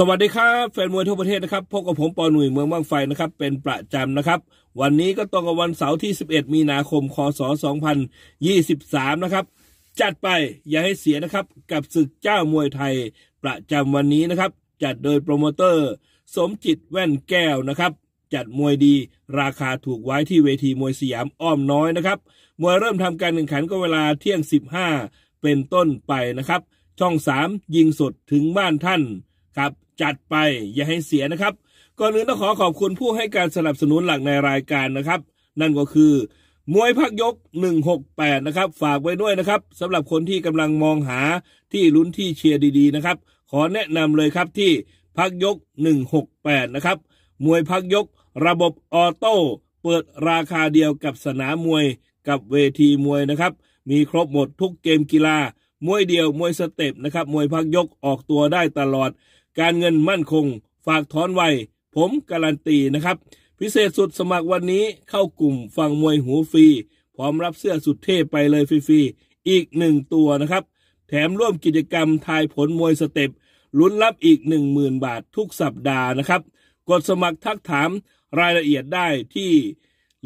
สวัสดีครับแฟนมวยทั่วประเทศนะครับพบกับผมปอหนุ่ยเมืองบ้างไฟนะครับ เป็นประจำนะครับ วันนี้ก็ตรงกับวันเสาร์ที่ 11 มีนาคม คศ 2023 นะครับจัดไปอย่าให้เสียนะครับกับศึกเจ้ามวยไทยประจำวันนี้นะครับ จัดโดยโปรโมเตอร์สมจิตแว่นแก้วนะครับ จัดมวยดีราคาถูกไว้ที่เวทีมวยสยามอ้อมน้อยนะครับ มวยเริ่มทำการแข่งขันก็เวลาเที่ยง 15 เป็นต้นไปนะครับ ช่อง 3 ยิงสดถึงบ้านท่านครับจัดไปอย่าให้เสียนะครับ ก่อนอื่นต้องขอขอบคุณผู้ให้การสนับสนุนหลักในรายการนะครับ นั่นก็คือมวยพักยก 168 นะครับ ฝากไว้ด้วยนะครับสำหรับคนที่กำลังมองหาที่ลุ้นที่เชียร์ดีๆนะครับ ขอแนะนำเลยครับที่พักยก168นะครับมวยพักยกระบบออโต้เปิดราคาเดียวกับสนามมวยกับเวทีมวยนะครับ มีครบหมดทุกเกมกีฬา มวยเดียวมวยสเต็ปนะครับมวยพักยกออกตัวได้ตลอดการเงินมั่นคง ฝากถอนไวผมการันตีนะครับ พิเศษสุดสมัครวันนี้เข้ากลุ่มฟังมวยหูฟรี พร้อมรับเสื้อสุดเท่ไปเลยฟรี ๆ อีกหนึ่งตัวนะครับ แถมร่วมกิจกรรมทายผลมวยสเต็ปลุ้นรับอีก10,000บาททุกสัปดาห์นะครับ กดสมัครทักถามรายละเอียดได้ที่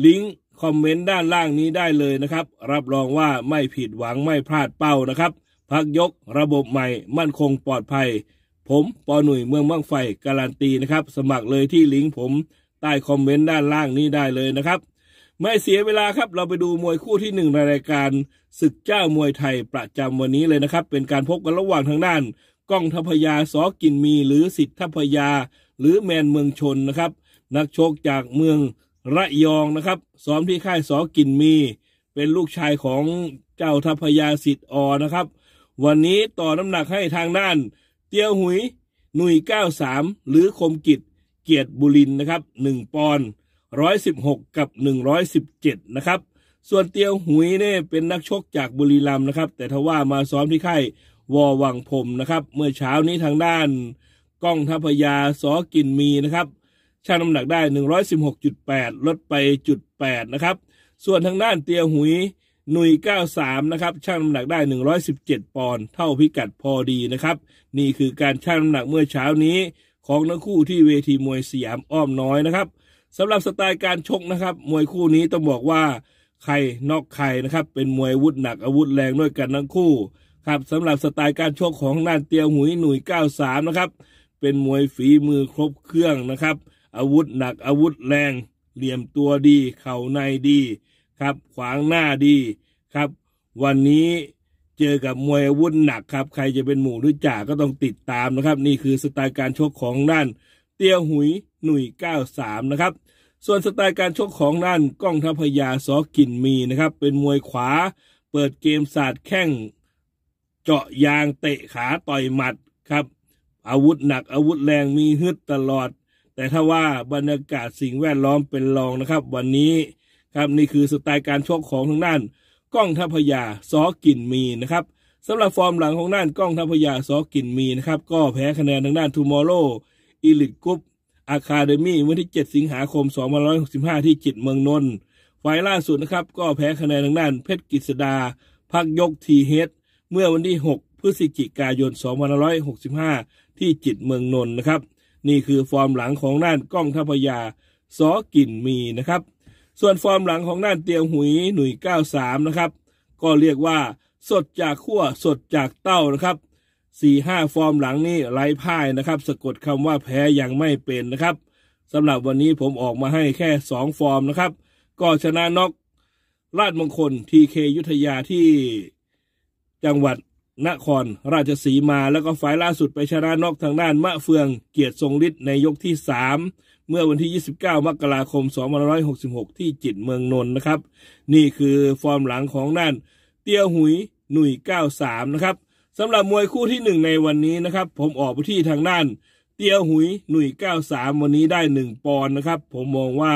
ลิงก์คอมเมนต์ด้านล่างนี้ได้เลยนะครับ รับรองว่าไม่ผิดหวังไม่พลาดเป้านะครับ พักยกระบบใหม่มั่นคงปลอดภัยผมปอหนุ่ยเมืองมั่งไฟการันตีนะครับสมัครเลยที่ลิงก์ผมใต้คอมเมนต์ด้านล่างนี้ได้เลยนะครับ ไม่เสียเวลาครับเราไปดูมวยคู่ที่หนึ่งในรายการศึกเจ้ามวยไทยประจำวันนี้เลยนะครับ เป็นการพบกันระหว่างทางด้าน ก้องทพยาสอกินมี หรือสิทธทพยา หรือแมนเมืองชนนะครับ นักชกจากเมืองระยองนะครับซ้อมที่ค่ายสอกินมี เป็นลูกชายของเจ้าทพยาสิทธออนะครับ วันนี้ต่อน้ำหนักให้ทางด้านเตียวหุย หนุย93 หรือคมกิจเกียรติบุรินนะครับ 1ปอนด์116 กับ 117 นะครับ ส่วนเตียวหุยเนี่ยเป็นนักชกจากบุรีรัมย์นะครับ แต่ทว่ามาซ้อมที่ค่ายวอวังพรมนะครับเมื่อเช้านี้ทางด้านกล้องทัพยาสอกินมีนะครับชั่งน้ำหนักได้ 116.8 ลดไปจุด8นะครับ ส่วนทางด้านเตียวหุยหนุ่ย93นะครับชั่งน้ำหนักได้117ปอนด์เท่าพิกัดพอดีนะครับ นี่คือการชั่งน้ำหนักเมื่อเช้านี้ของนักคู่ที่เวทีมวยสยามอ้อมน้อยนะครับสำหรับสไตล์การชกนะครับมวยคู่นี้ต้องบอกว่า ใครนอกใครนะครับ เป็นมวยวุธหนักอาวุธแรงด้วยกันทั้งคู่ครับสำหรับสไตล์การชกของนานเตียวหุยหนุ่ย93นะครับ เป็นมวยฝีมือครบเครื่องนะครับ อาวุธหนักอาวุธแรงเหลี่ยมตัวดีเข่าในดีครับ ขวางหน้าดีครับ วันนี้เจอกับมวยวุนหนักครับใครจะเป็นหมู่หรือจ่าก็ต้องติดตามนะครับ นี่คือสไตล์การชกของด้านเตียวหุยหนุ่ย93นะครับส่วนสไตล์การชกของด้านก้องทัพยาสอกินมีนะครับ เป็นมวยขวาเปิดเกมศาสตร์แข้งเจาะยางเตะขาต่อยหมัดครับ อาวุธหนักอาวุธแรงมีฮึดตลอด แต่ถ้าว่าบรรยากาศสิ่งแวดล้อมเป็นรองนะครับ วันนี้ครับนี่คือสไตล์การชกของทางด้านกล้องทัพยาซอกินมีนะครับสำหรับฟอร์มหลังของด้านกล้องทัพยาซอกินมีนะครับก็แพ้คะแนนทางด้านทูมอร์โรอีลิทกรุ๊ปอะคาเดมี่วันที่ 7 สิงหาคม2565 ที่จิตเมืองนนท์ไฟล่าสุดนะครับ ก็แพ้คะแนนทางด้านเพชรกิษดาพักยกทีเฮดเมื่อวันที่ 6 พฤศจิกายน2565 ที่จิตเมืองนนท์นะครับ นี่คือฟอร์มหลังของด้านกล้องทัพยาซอกินมีนะครับส่วนฟอร์มหลังของน่านเตียวหุยหนุ่ย93 นะครับ ก็เรียกว่าสดจากขั้วสดจากเต้านะครับ 4-5ฟอร์มหลังนี้ไร้พ่ายนะครับ สะกดคำว่าแพ้ยังไม่เป็นนะครับสำหรับวันนี้ผมออกมาให้แค่ 2 ฟอร์มนะครับ ก็ชนะน็อกราชมงคลทีเค ยุทธยาที่จังหวัดนครราชสีมา แล้วก็ฝ่ายล่าสุดไปชนะนอกทางด้านมะเฟืองเกียรติทรงฤทธิ์ในยกที่3เมื่อวันที่ 29 มกราคม 2566 ที่จิตเมืองนนท์นะครับ นี่คือฟอร์มหลังของด้าน เตียวหุยหนุ่ย 93นะครับสำหรับมวยคู่ที่ 1 ในวันนี้นะครับ ผมออกไปที่ทางด้านเตียวหุยหนุ่ย 93 วันนี้ได้ 1 ปอนด์นะครับ ผมมองว่า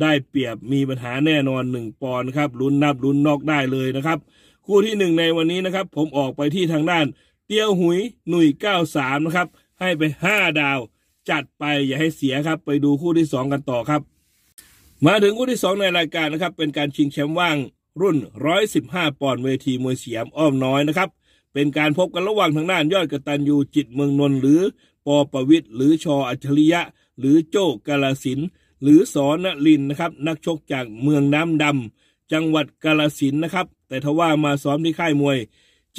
ได้เปรียบมีปัญหาแน่นอน 1ปอนด์ครับ ลุ้นนับลุ้นนอกได้เลยนะครับ คู่ที่ 1 ในวันนี้นะครับ ผมออกไปที่ทางด้าน เตียวหุยหนุ่ย 93นะครับ ให้ไป 5 ดาวจัดไปอย่าให้เสียครับไปดูคู่ที่2กันต่อครับ มาถึงคู่ที่2ในรายการนะครับเป็นการชิงแชมป์ว่างรุ่น115ปอนด์เวทีมวยเสียมอ้อมน้อยนะครับ เป็นการพบกันระหว่างทางด้านยอดกระตันยูจิตเมืองนนท์หรือปอประวิทย์หรือชออัจฉริยะ หรือโจกาลสินหรือสอนลินนะครับนักชกจากเมืองน้ำดำจังหวัดกาลสินนะครับ แต่ทว่ามาซ้อมที่ค่ายมวย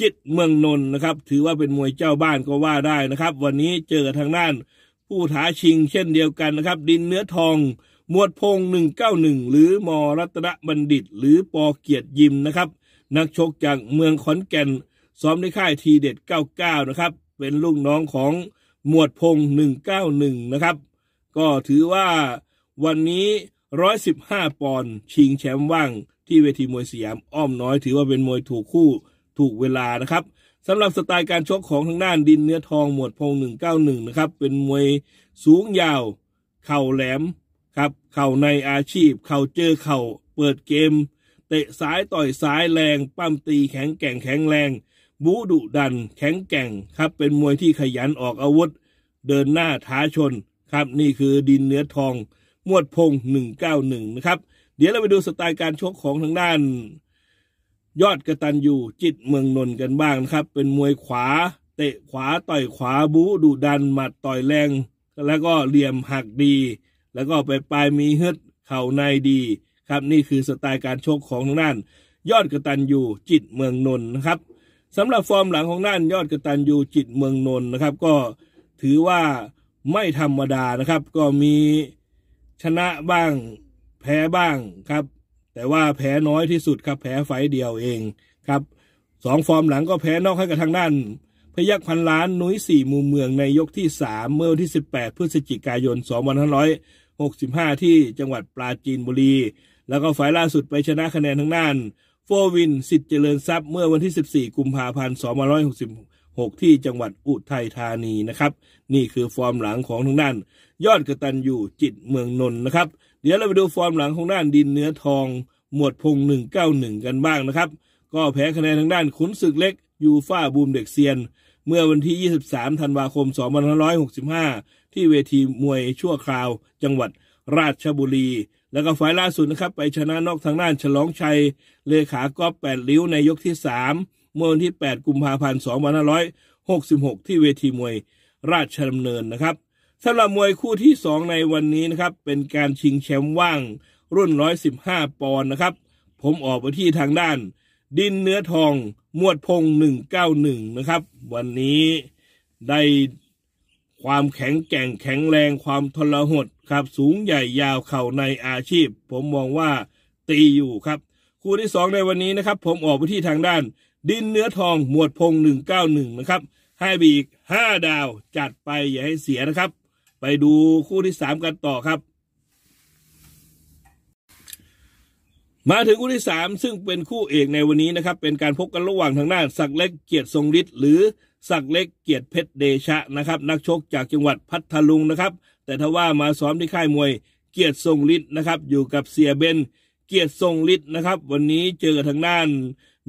จิตเมืองนนท์นะครับ ถือว่าเป็นมวยเจ้าบ้านก็ว่าได้นะครับ วันนี้เจอทางด้านผู้ท้าชิงเช่นเดียวกันนะครับ ดินเนื้อทองหมวดพง 191 หรือมอรัตนบัณฑิต หรือปอเกียรติยิมนะครับ นักชกจากเมืองขอนแก่นซ้อมในค่ายทีเด็ด 99 นะครับ เป็นลูกน้องของหมวดพง 191นะครับก็ถือว่าวันนี้ 115ปอนด์ชิงแชมป์ว่างที่เวทีมวยสยามอ้อมน้อย ถือว่าเป็นมวยถูกคู่ถูกเวลานะครับสำหรับสไตล์การชกของทางด้านดินเนื้อทองหมวดพง191นะครับเป็นมวยสูงยาวเข่าแหลมครับเข่าในอาชีพเข่าเจอเข่าเปิดเกม เตะซ้ายต่อยซ้ายแรง ปั้มตีแข็งแกร่งแข็งแรงบูดุดันแข็งแกร่งครับเป็นมวยที่ขยันออกอาวุธเดินหน้าท้าชนครับ นี่คือดินเนื้อทองหมวดพง191นะครับเดี๋ยวเราไปดูสไตล์การชกของทางด้านยอดกระตันอยู่จิตเมืองนนกันบ้างนะครับ เป็นมวยขวา เตะขวาต่อยขวาบูดุดันหมัดต่อยแรง แล้วก็เหลี่ยมหักดี แล้วก็ไปปลายมีฮึดเข่าในดีครับ นี่คือสไตล์การชกของทางด้านยอดกระตันอยู่จิตเมืองนนนะครับสำหรับฟอร์มหลังของด้านยอดกระตันยูจิตเมืองนนท์นะครับ ก็ถือว่าไม่ธรรมดานะครับ ก็มีชนะบ้างแพ้บ้างครับแต่ว่าแพ้น้อยที่สุดครับแพ้ไฟเดียวเองครับสองฟอร์มหลังก็แพ้นอกให้กับทางด้านพยักพันล้านนุ้ยสี่มุมเมืองในยกที่สามเมื่อวันที่ปดพฤศจิกายนสสอองพันหห้้ารยกิบห้าที่จังหวัดปราจีนบุรี แล้วก็ฝ่ายล่าสุดไปชนะคะแนนทางด้านโฟวินสิทธิ์เจริญทรัพย์เมื่อวันที่สสิบี่กุมภาพันธ์สสอองพันห้รยกิบหกที่จังหวัดอุทัยธานีนะครับ นี่คือฟอร์มหลังของทางด้านยอดกระตันอยู่จิตเมืองนนท์นะครับเดี๋ยวเราไปดูฟอร์มหลังของด้านดินเนื้อทอง หมวดพง 191 กันบ้างนะครับ ก็แพ้คะแนนทางด้านขุนศึกเล็กยูฟ่าบูมเด็กเซียน เมื่อวันที่ 23ธันวาคม2565 ที่เวทีมวยชั่วคราวจังหวัดราชบุรี แล้วก็ฝ่ายล่าสุดนะครับ ไปชนะนอกทางด้านฉลองชัย เลขากอบ8ลิ้วในยกที่ 3 เมื่อวันที่ 8 กุมภาพันธ์2566ที่เวทีมวย ราชดำเนินนะครับสำหรับมวยคู่ที่ 2 ในวันนี้นะครับ เป็นการชิงแชมป์ว่างรุ่น 115ปอนด์นะครับ ผมออกไปที่ทางด้าน ดินเนื้อทองมวดพง 191 นะครับ วันนี้ได้ความแข็งแกร่งแข็งแรงความทละหดครับสูงใหญ่ยาวเข่าในอาชีพ ผมมองว่าตีอยู่ครับ คู่ที่ 2 ในวันนี้นะครับผมออกไปที่ทางด้าน ดินเนื้อทองหมวดพง 191 นะครับ ให้บีก5ดาวจัดไปอย่าให้เสียนะครับไปดูคู่ที่สามกันต่อครับ มาถึง คู่ที่สามซึ่งเป็นคู่เอกในวันนี้นะครับ เป็นการพบกันระหว่างทางด้านสักเล็กเกียรติทรงฤทธิ์หรือสักเล็กเกียรติเพชรเดชะนะครับ นักชกจากจังหวัดพัทลุงนะครับ แต่ทว่ามาซ้อมที่ค่ายมวย เกียรติทรงฤทธิ์นะครับ อยู่กับเสียเบนเกียรติทรงฤทธิ์นะครับ วันนี้เจอทางด้าน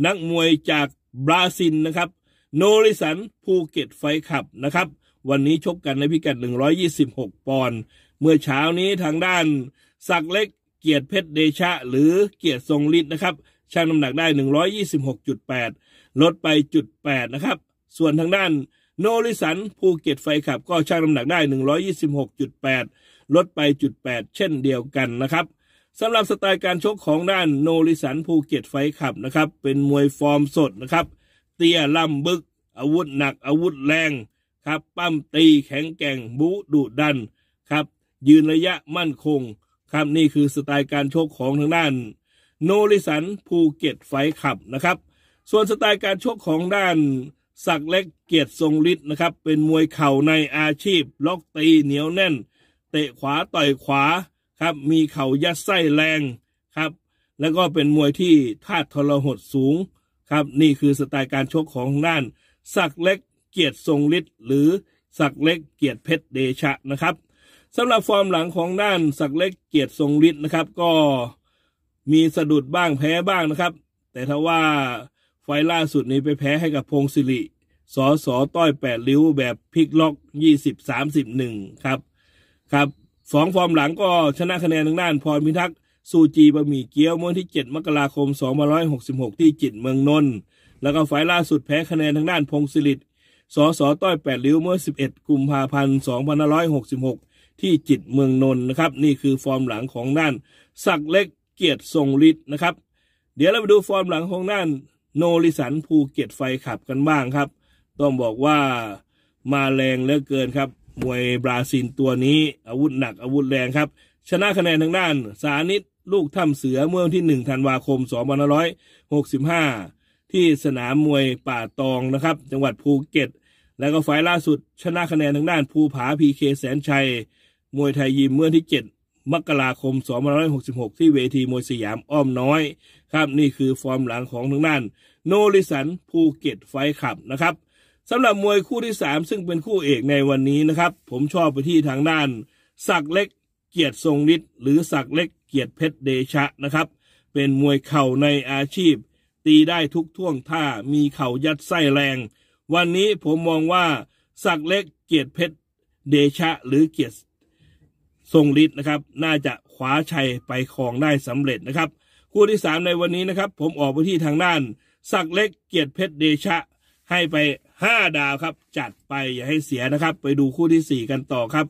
นักมวยจากบราซิลนะครับ โนริสันภูเก็ตไฟขับนะครับวันนี้ชกกันในพิกัด126 ปอนด์ เมื่อเช้านี้ทางด้าน สักเล็กเกียรติเพชรเดชะ หรือ เกียรติทรงฤทธิ์นะครับชั่งน้ำหนักได้ 126.8ลดไปจุด8นะครับส่วนทางด้านโนริสันภูเก็ตไฟขับ ก็ชั่งน้ำหนักได้ 126.8ลดไปจุด8เช่นเดียวกันนะครับสำหรับสไตล์การชกของด้าน โนริสันภูเก็ตไฟขับนะครับ เป็นมวยฟอร์มสดนะครับเตี้ยล่ำบึก อาวุธหนักอาวุธแรงครับปั้มตีแข็งแกร่งบูดุดันครับยืนระยะมั่นคงครับนี่คือสไตล์การโชกของทางด้าน โนริสันภูเก็ตไฟขับนะครับ ส่วนสไตล์การโชกของด้านสักเล็กเกียรติทรงฤทธิ์นะครับเป็นมวยเข่าในอาชีพ ล็อกตีเหนียวแน่น เตะขวาต่อยขวาครับมีเข่ายัดไส้แรงครับแล้วก็เป็นมวยที่ท่าทรหดสูงครับนี่คือสไตล์การชกของด้านสักเล็กเกียรติทรงฤทธิ์หรือศักเล็กเกียรติเพชรเดชะนะครับสำหรับฟอร์มหลังของด้านศักเล็กเกียรติทรงฤทธิ์นะครับ ก็มีสะดุดบ้างแพ้บ้างนะครับ แต่ถ้าว่าไฟล่าสุดนี้ไปแพ้ให้กับพงศิริสอสอต้อยแปดริ้วแบบพลิกล็อกยี่สิบสามสิบหนึ่งครับครับสองฟอร์มหลังก็ชนะคะแนนทางด้านพรพิทักษ์ซูจีบะหมี่เกี๊ยวเมื่อที่ 7 มกราคม2566 ที่จิตเมืองนนท์แล้วก็ไฟล่าสุดแพ้คะแนนทางด้านพงศิริสสต้อยแปดริ้ว เมื่อ 11กุมภาพันธ์2566 ที่จิตเมือง นนท์นะครับ นี่คือฟอร์มหลังของนั่นสักเล็กเกียรติทรงฤทธิ์นะครับ เดี๋ยวเราไปดูฟอร์มหลังของนั่นโนริสันภูเก็ตไฟขับกันบ้างครับ ต้อง บอกว่ามาแรงเหลือเกิน ครับมวย บราซิลตัวนี้ อาวุธหนักอาวุธแรงครับชนะคะแนนทางด้าน สานิตลูกถ้ำเสือเมื่อวันที่1ธันวาคม2565 ที่สนามมวยป่าตองนะครับ จังหวัดภูเก็ตแล้วก็ฝ่ายล่าสุด ชนะคะแนนทางด้าน ภูผาพีเคแสนชัยมวยไทยยิมเมื่อที่ 7 มกราคม 2566 ที่เวทีมวยสยามอ้อมน้อย ครับ นี่คือฟอร์มหลังของทางด้าน โนริสันภูเก็ตไฟขับนะครับสำหรับมวยคู่ที่ 3 ซึ่งเป็นคู่เอกในวันนี้นะครับ ผมชอบไปที่ทางด้าน สักเล็กเกียรติทรงฤทธิ์หรือสักเล็กเกียรติเพชรเดชะนะครับเป็นมวยเข่าในอาชีพ ตีได้ทุกท่วงท่ามีเข่ายัดไส้แรงวันนี้ผมมองว่าสักเล็กเกียรติเพชรเดชะหรือเกียรติทรงฤทธิ์นะครับ น่าจะขวาชัยไปครองได้สำเร็จนะครับ คู่ที่ 3 ในวันนี้นะครับผมออกไปที่ทางด้าน สักเล็กเกียรติเพชรเดชะให้ไป 5 ดาวครับ จัดไปอย่าให้เสียนะครับ ไปดูคู่ที่ 4 กันต่อครับ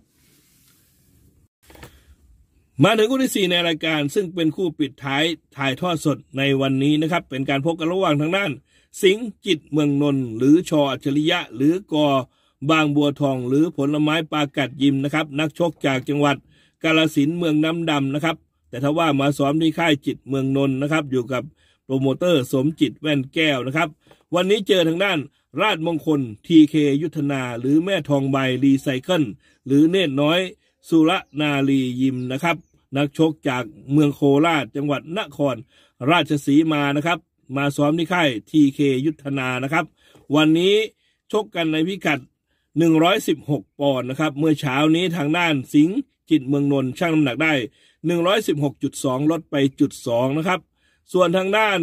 มาถึงคู่ที่ 4 ในรายการซึ่งเป็นคู่ปิดท้ายถ่ายทอดสดในวันนี้นะครับเป็นการพบกันระหว่างทางด้านสิงจิตเมืองนนท์หรือชออัจฉริยะหรือกอบางบัวทองหรือผลไม้ปากัดยิมนะครับ นักชกจากจังหวัด กาลสินเมืองน้ำดำนะครับ แต่ถ้าว่ามาซ้อมที่ค่ายจิตเมืองนนท์นะครับ อยู่กับโปรโมเตอร์สมจิตแว่นแก้วนะครับ วันนี้เจอทางด้านราชมงคล ทีเคยุทธนา หรือแม่ทองใบรีไซเคิลหรือเนตรน้อย สุรนารียิมนะครับ นักชกจากเมืองโคราช จังหวัดนครราชสีมานะครับมาซ้อมที่ค่ายทีเคยุทธนา นะครับ วันนี้ชกกันในพิกัด 116 ปอนด์ นะครับ เมื่อเช้านี้ทางด้านสิงห์จิตเมืองนนท์ช่างน้ำหนักได้ 116.2 ลดไปจุด2นะครับ ส่วนทางด้าน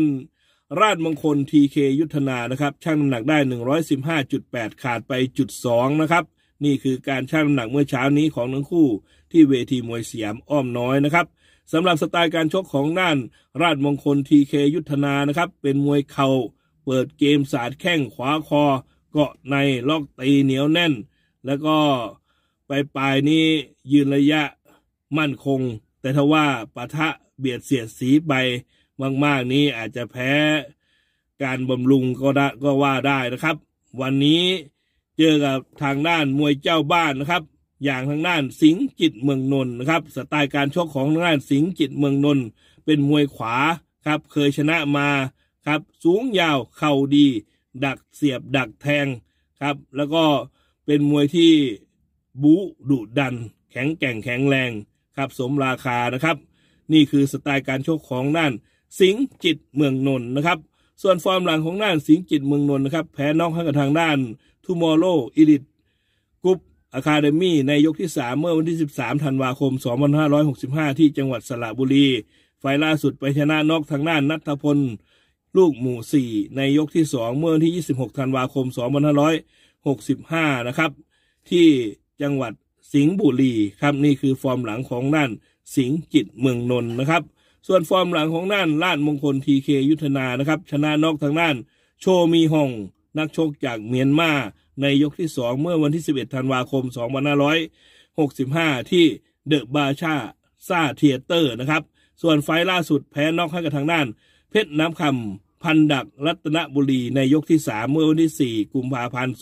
ราชมงคลทีเคยุทธนา นะครับ ช่างน้ำหนักได้ 115.8 ขาดไปจุด2นะครับ นี่คือการช่างน้ำหนักเมื่อเช้านี้ของทั้งคู่ ที่เวทีมวยสยามอ้อมน้อย นะครับสำหรับสไตล์การชกของน่าน ราชมงคลทีเคยุทธนานะครับ เป็นมวยเขา่าเปิดเกมสาดแข้งขวาคอ เกาะในล็อกตีเหนียวแน่น แล้วก็ปปลายนี้ยืนระยะมั่นคง แต่ถ้าว่าปะทะเบียดเสียดสีไปมากๆนี้อาจจะแพ้การบำรุงก็ได้ก็ว่าได้นะครับ วันนี้เจอกับทางด้านมวยเจ้าบ้านนะครับอย่างทางด้านสิงจิตเมืองนนท์นะครับสไตล์การชกของทางด้านสิงจิตเมืองนนท์เป็นมวยขวาครับเคยชนะมาครับสูงยาวเข่าดี ดักเสียบดักแทงครับแล้วก็เป็นมวยที่บูดุดัน แข็งแกร่งแข็งแรงครับสมราคานะครับ นี่คือสไตล์การชกของด้านสิงจิตเมืองนนท์นะครับ ส่วนฟอร์มหลังของด้านสิงจิตเมืองนนท์นะครับแพ้น้องให้กับทางด้านทูมอโรอิลิต Academy ในยกที่3เมื่อวันที่13ธันวาคม2565ที่จังหวัดสระบุรี ไฟล่าสุดไปชนะนอกทางด้านนัทพล ลูกหมู่4ในยกที่2เมื่อวันที่ 26ธันวาคม2565นะครับที่จังหวัดสิงห์บุรีครับนี่คือฟอร์มหลังของนั่นสิงห์จิตเมืองนนท์นะครับ ส่วนฟอร์มหลังของนั่นลาดมงคลทีเคยุทธนานะครับชนะนอกทางด้านโชมีหงนักชกจากเมียนมาในยกที่ 2 เมื่อวันที่ 11 ธันวาคม2565 ที่เดอะบาชาซาเทียเตอร์ นะครับ ส่วนไฟล่าสุดแพ้น็อกให้กับทางด้าน เพชรน้ำคำพันดักรัตนบุรีในยกที่ 3 เมื่อวันที่ 4 กุมภาพันธ์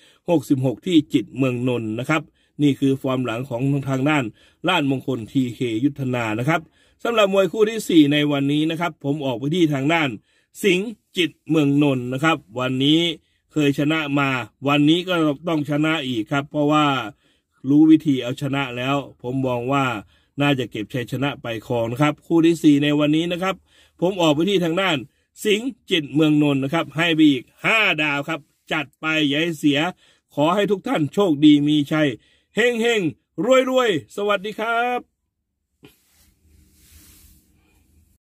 2566 ที่จิตเมืองนนท์นะครับ นี่คือฟอร์มหลังของทางด้าน ล้านมงคลทีเคยุทธนานะครับสำหรับมวยคู่ที่ 4 ในวันนี้นะครับผมออกไปที่ทางด้านสิงห์จิตเมือง นนท์นะครับ วันนี้เคยชนะมา วันนี้ก็ต้องชนะอีกครับ เพราะว่ารู้วิธีเอาชนะแล้ว ผมมองว่าน่าจะเก็บชัยชนะไปครองนะครับ คู่ที่4ในวันนี้นะครับ ผมออกไปที่ทางด้าน สิงห์จิตเมืองนนท์นะครับ ให้ไปอีก5ดาวครับ จัดไป อย่าให้เสีย ขอให้ทุกท่านโชคดีมีชัยเฮงเฮงรวยรวยสวัสดีครับ